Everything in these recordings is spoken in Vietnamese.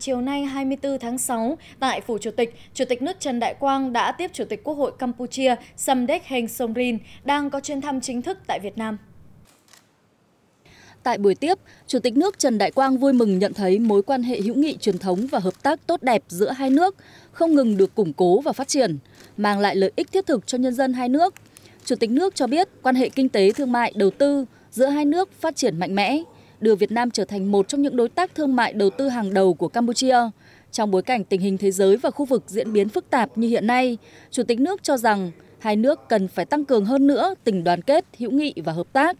Chiều nay hai mươi bốn tháng sáu tại Phủ Chủ tịch, Chủ tịch nước Trần Đại Quang đã tiếp Chủ tịch Quốc hội Campuchia samdek Heng Somrin đang có chuyến thăm chính thức tại Việt Nam. Tại buổi tiếp, Chủ tịch nước Trần Đại Quang vui mừng nhận thấy mối quan hệ hữu nghị truyền thống và hợp tác tốt đẹp giữa hai nước không ngừng được củng cố và phát triển, mang lại lợi ích thiết thực cho nhân dân hai nước. Chủ tịch nước cho biết quan hệ kinh tế thương mại đầu tư giữa hai nước phát triển mạnh mẽ, đưa Việt Nam trở thành một trong những đối tác thương mại đầu tư hàng đầu của Campuchia. Trong bối cảnh tình hình thế giới và khu vực diễn biến phức tạp như hiện nay, Chủ tịch nước cho rằng hai nước cần phải tăng cường hơn nữa tình đoàn kết, hữu nghị và hợp tác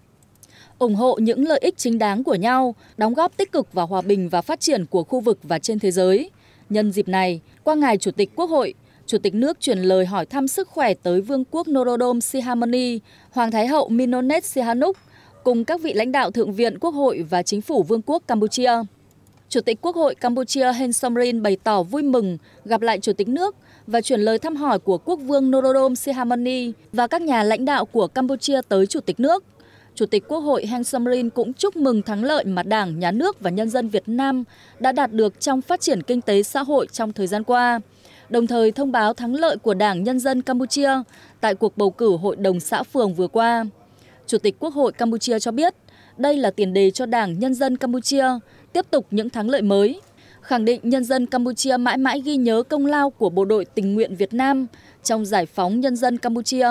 ủng hộ những lợi ích chính đáng của nhau, đóng góp tích cực vào hòa bình và phát triển của khu vực và trên thế giới. Nhân dịp này, qua ngài Chủ tịch Quốc hội, Chủ tịch nước chuyển lời hỏi thăm sức khỏe tới Vương quốc Norodom Sihamoni, Hoàng Thái hậu Minonet Sihanouk cùng các vị lãnh đạo Thượng viện Quốc hội và Chính phủ Vương quốc Campuchia. Chủ tịch Quốc hội Campuchia Hen Somrin bày tỏ vui mừng gặp lại Chủ tịch nước và chuyển lời thăm hỏi của Quốc vương Norodom Sihamoni và các nhà lãnh đạo của Campuchia tới Chủ tịch nước. Chủ tịch Quốc hội hen somrin cũng chúc mừng thắng lợi mà Đảng, Nhà nước và nhân dân Việt Nam đã đạt được trong phát triển kinh tế xã hội trong thời gian qua, đồng thời thông báo thắng lợi của Đảng Nhân dân Campuchia tại cuộc bầu cử Hội đồng xã phường vừa qua. Chủ tịch Quốc hội Campuchia cho biết đây là tiền đề cho Đảng Nhân dân Campuchia tiếp tục những thắng lợi mới, khẳng định nhân dân Campuchia mãi mãi ghi nhớ công lao của bộ đội tình nguyện Việt Nam trong giải phóng nhân dân Campuchia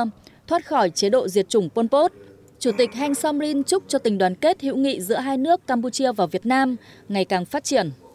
thoát khỏi chế độ diệt chủng Pol Pot. Chủ tịch Heng Somrin chúc cho tình đoàn kết hữu nghị giữa hai nước Campuchia và Việt Nam ngày càng phát triển.